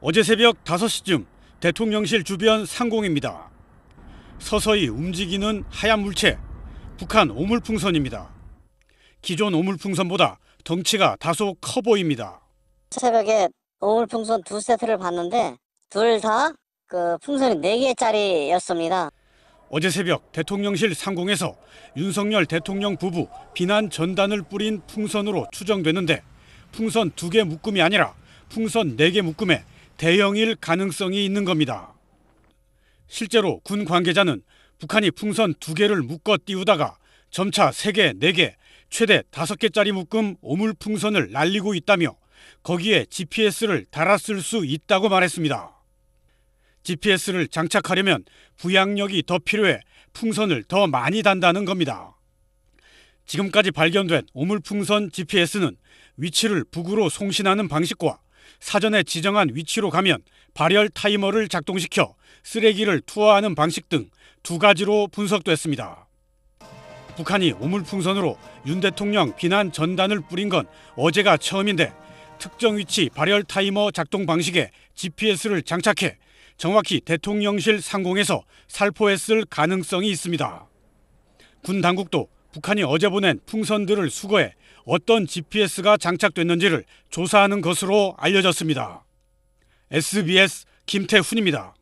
어제 새벽 5시쯤 대통령실 주변 상공입니다. 서서히 움직이는 하얀 물체, 북한 오물풍선입니다. 기존 오물풍선보다 덩치가 다소 커 보입니다. 새벽에 오물풍선 두 세트를 봤는데 둘 다 그 풍선이 4개짜리였습니다. 어제 새벽 대통령실 상공에서 윤석열 대통령 부부 비난 전단을 뿌린 풍선으로 추정되는데 풍선 두 개 묶음이 아니라 풍선 네 개 묶음에 대형일 가능성이 있는 겁니다. 실제로 군 관계자는 북한이 풍선 두 개를 묶어 띄우다가 점차 세 개, 네 개, 최대 다섯 개짜리 묶음 오물 풍선을 날리고 있다며 거기에 GPS를 달았을 수 있다고 말했습니다. GPS를 장착하려면 부양력이 더 필요해 풍선을 더 많이 단다는 겁니다. 지금까지 발견된 오물풍선 GPS는 위치를 북으로 송신하는 방식과 사전에 지정한 위치로 가면 발열 타이머를 작동시켜 쓰레기를 투하하는 방식 등 두 가지로 분석됐습니다. 북한이 오물풍선으로 윤 대통령 비난 전단을 뿌린 건 어제가 처음인데 특정 위치 발열 타이머 작동 방식에 GPS를 장착해 정확히 대통령실 상공에서 살포했을 가능성이 있습니다. 군 당국도 북한이 어제 보낸 풍선들을 수거해 어떤 GPS가 장착됐는지를 조사하는 것으로 알려졌습니다. SBS 김태훈입니다.